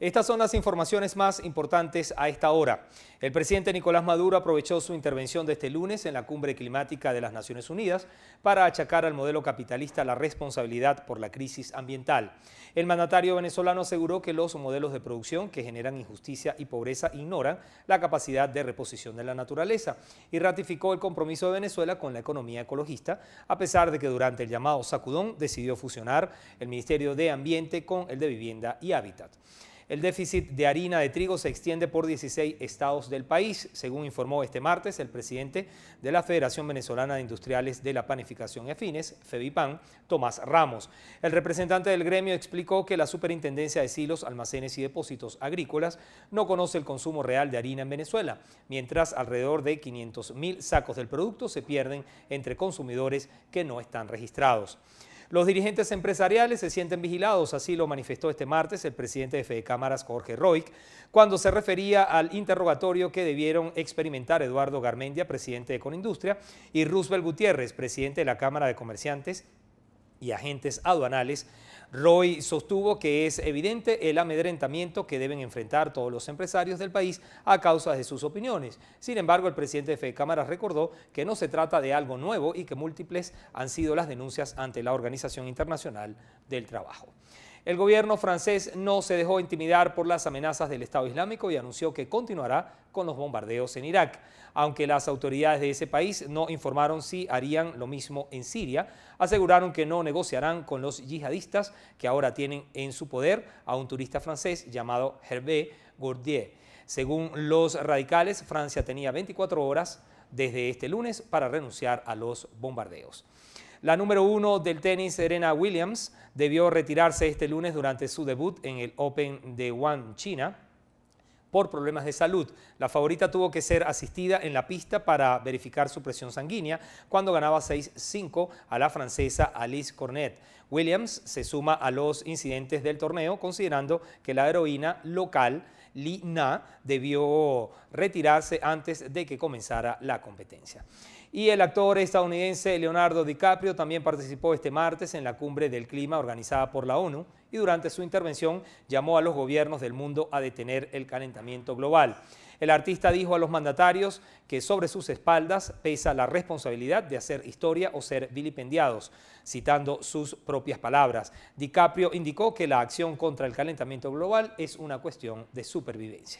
Estas son las informaciones más importantes a esta hora. El presidente Nicolás Maduro aprovechó su intervención de este lunes en la cumbre climática de las Naciones Unidas para achacar al modelo capitalista la responsabilidad por la crisis ambiental. El mandatario venezolano aseguró que los modelos de producción que generan injusticia y pobreza ignoran la capacidad de reposición de la naturaleza y ratificó el compromiso de Venezuela con la economía ecologista, a pesar de que durante el llamado sacudón decidió fusionar el Ministerio de Ambiente con el de Vivienda y Hábitat. El déficit de harina de trigo se extiende por 16 estados del país, según informó este martes el presidente de la Federación Venezolana de Industriales de la Panificación y Afines, FEBIPAN, Tomás Ramos. El representante del gremio explicó que la Superintendencia de Silos, Almacenes y Depósitos Agrícolas no conoce el consumo real de harina en Venezuela, mientras alrededor de 500 mil sacos del producto se pierden entre consumidores que no están registrados. Los dirigentes empresariales se sienten vigilados, así lo manifestó este martes el presidente de Fede Cámaras, Jorge Roig, cuando se refería al interrogatorio que debieron experimentar Eduardo Garmendia, presidente de Conindustria, y Roosevelt Gutiérrez, presidente de la Cámara de Comerciantes y agentes aduanales, Roy sostuvo que es evidente el amedrentamiento que deben enfrentar todos los empresarios del país a causa de sus opiniones. Sin embargo, el presidente de Fede Cámara recordó que no se trata de algo nuevo y que múltiples han sido las denuncias ante la Organización Internacional del Trabajo. El gobierno francés no se dejó intimidar por las amenazas del Estado Islámico y anunció que continuará con los bombardeos en Irak, aunque las autoridades de ese país no informaron si harían lo mismo en Siria, aseguraron que no negociarán con los yihadistas que ahora tienen en su poder a un turista francés llamado Hervé Gourdier. Según los radicales, Francia tenía 24 horas desde este lunes para renunciar a los bombardeos. La número uno del tenis, Serena Williams, debió retirarse este lunes durante su debut en el Open de One China por problemas de salud. La favorita tuvo que ser asistida en la pista para verificar su presión sanguínea cuando ganaba 6-5 a la francesa Alice Cornet. Williams se suma a los incidentes del torneo considerando que la heroína local Li Na debió retirarse antes de que comenzara la competencia. Y el actor estadounidense Leonardo DiCaprio también participó este martes en la cumbre del clima organizada por la ONU y durante su intervención llamó a los gobiernos del mundo a detener el calentamiento global. El artista dijo a los mandatarios que sobre sus espaldas pesa la responsabilidad de hacer historia o ser vilipendiados, citando sus propias palabras. DiCaprio indicó que la acción contra el calentamiento global es una cuestión de supervivencia.